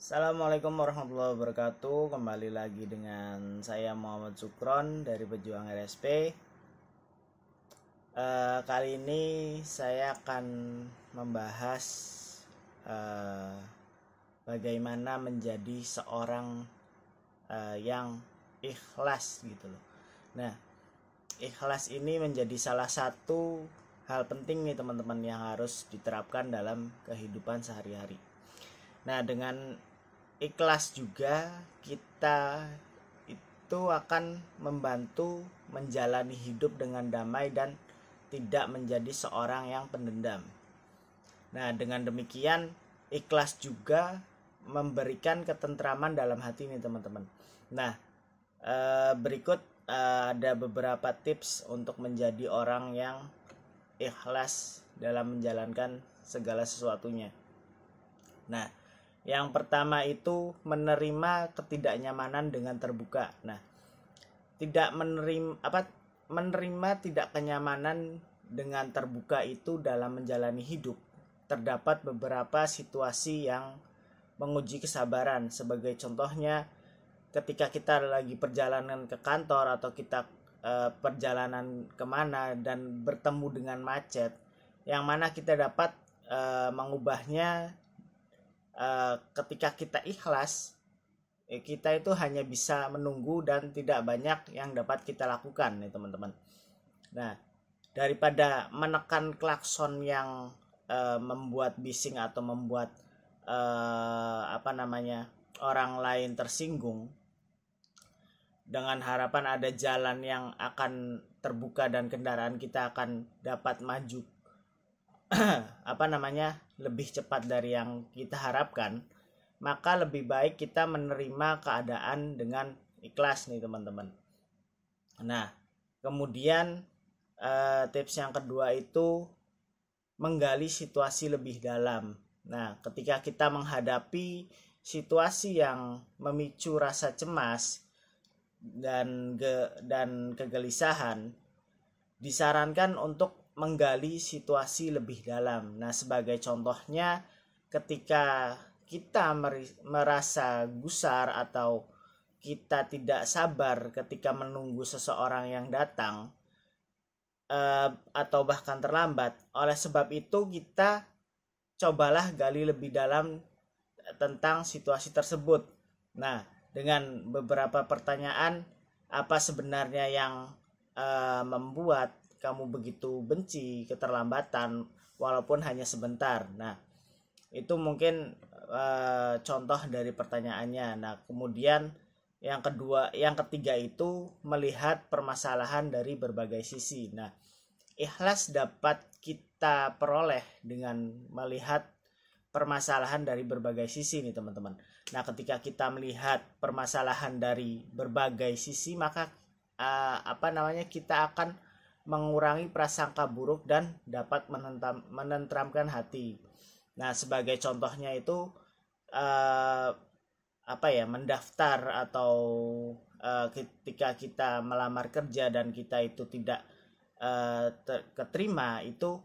Assalamualaikum warahmatullahi wabarakatuh Kembali lagi dengan saya Muhammad Sukron dari Pejuang RSP e, eh, Kali ini saya akan membahas e, Bagaimana menjadi seorang e, yang ikhlas gitu loh Nah ikhlas ini menjadi salah satu hal penting nih teman-teman yang harus diterapkan dalam kehidupan sehari-hari Nah, dengan ikhlas juga kita itu akan membantu menjalani hidup dengan damai dan tidak menjadi seorang yang pendendam. Nah, dengan demikian ikhlas juga memberikan ketentraman dalam hati ini, teman-teman. Nah, eh, berikut eh, ada beberapa tips untuk menjadi orang yang ikhlas dalam menjalankan segala sesuatunya. Nah, yang pertama itu menerima ketidaknyamanan dengan terbuka. Nah, tidak menerima apa menerima tidak kenyamanan dengan terbuka itu dalam menjalani hidup. Terdapat beberapa situasi yang menguji kesabaran. Sebagai contohnya, ketika kita lagi perjalanan ke kantor atau kita e, perjalanan kemana dan bertemu dengan macet yang mana kita dapat e, mengubahnya Eh, ketika kita ikhlas eh, kita itu hanya bisa menunggu dan tidak banyak yang dapat kita lakukan nih teman-teman. Nah, daripada menekan klakson yang e, membuat bising atau membuat e, apa namanya orang lain tersinggung dengan harapan ada jalan yang akan terbuka dan kendaraan kita akan dapat maju apa namanya lebih cepat dari yang kita harapkan maka lebih baik kita menerima keadaan dengan ikhlas nih teman-teman nah kemudian eh, tips yang kedua itu menggali situasi lebih dalam nah ketika kita menghadapi situasi yang memicu rasa cemas dan ge, dan kegelisahan disarankan untuk menggali situasi lebih dalam. Nah, sebagai contohnya ketika kita merasa gusar atau kita tidak sabar ketika menunggu seseorang yang datang eh, atau bahkan terlambat. Oleh sebab itu kita cobalah gali lebih dalam tentang situasi tersebut. Nah, dengan beberapa pertanyaan apa sebenarnya yang eh, membuat kamu begitu benci keterlambatan walaupun hanya sebentar. Nah, itu mungkin e, contoh dari pertanyaannya. Nah, kemudian yang kedua, yang ketiga itu melihat permasalahan dari berbagai sisi. Nah, ikhlas dapat kita peroleh dengan melihat permasalahan dari berbagai sisi nih teman-teman. Nah, ketika kita melihat permasalahan dari berbagai sisi, maka e, apa namanya kita akan mengurangi prasangka buruk dan dapat menentam, menentramkan hati. Nah, sebagai contohnya itu uh, apa ya, mendaftar atau uh, ketika kita melamar kerja dan kita itu tidak uh, keterima itu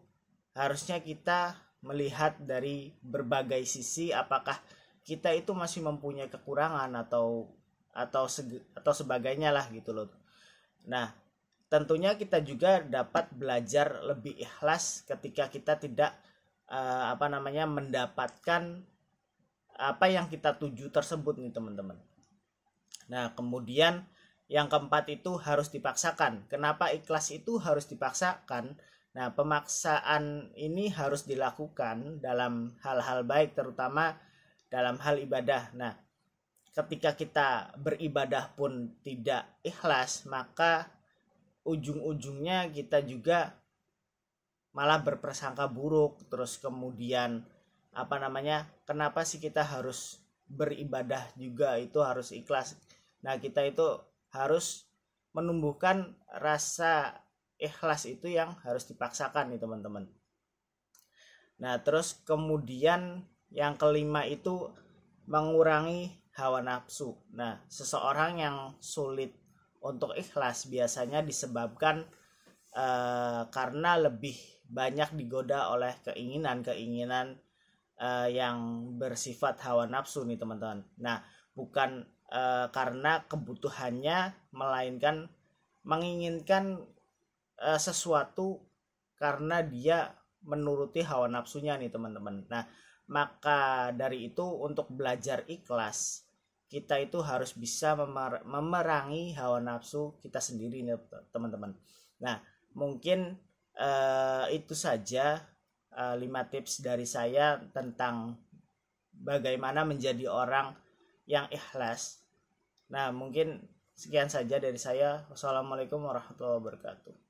harusnya kita melihat dari berbagai sisi apakah kita itu masih mempunyai kekurangan atau atau atau sebagainya lah gitu loh. Nah, tentunya kita juga dapat belajar lebih ikhlas ketika kita tidak uh, apa namanya mendapatkan apa yang kita tuju tersebut nih teman-teman. Nah, kemudian yang keempat itu harus dipaksakan. Kenapa ikhlas itu harus dipaksakan? Nah, pemaksaan ini harus dilakukan dalam hal-hal baik terutama dalam hal ibadah. Nah, ketika kita beribadah pun tidak ikhlas, maka ujung-ujungnya kita juga malah berprasangka buruk terus kemudian apa namanya kenapa sih kita harus beribadah juga itu harus ikhlas nah kita itu harus menumbuhkan rasa ikhlas itu yang harus dipaksakan nih teman-teman nah terus kemudian yang kelima itu mengurangi hawa nafsu nah seseorang yang sulit untuk ikhlas biasanya disebabkan uh, karena lebih banyak digoda oleh keinginan-keinginan uh, eh, yang bersifat hawa nafsu nih teman-teman. Nah, bukan uh, karena kebutuhannya melainkan menginginkan uh, sesuatu karena dia menuruti hawa nafsunya nih teman-teman. Nah, maka dari itu untuk belajar ikhlas kita itu harus bisa memerangi hawa nafsu kita sendiri teman-teman. Nah, mungkin uh, itu saja uh, eh, 5 tips dari saya tentang bagaimana menjadi orang yang ikhlas. Nah, mungkin sekian saja dari saya. Wassalamualaikum warahmatullahi wabarakatuh.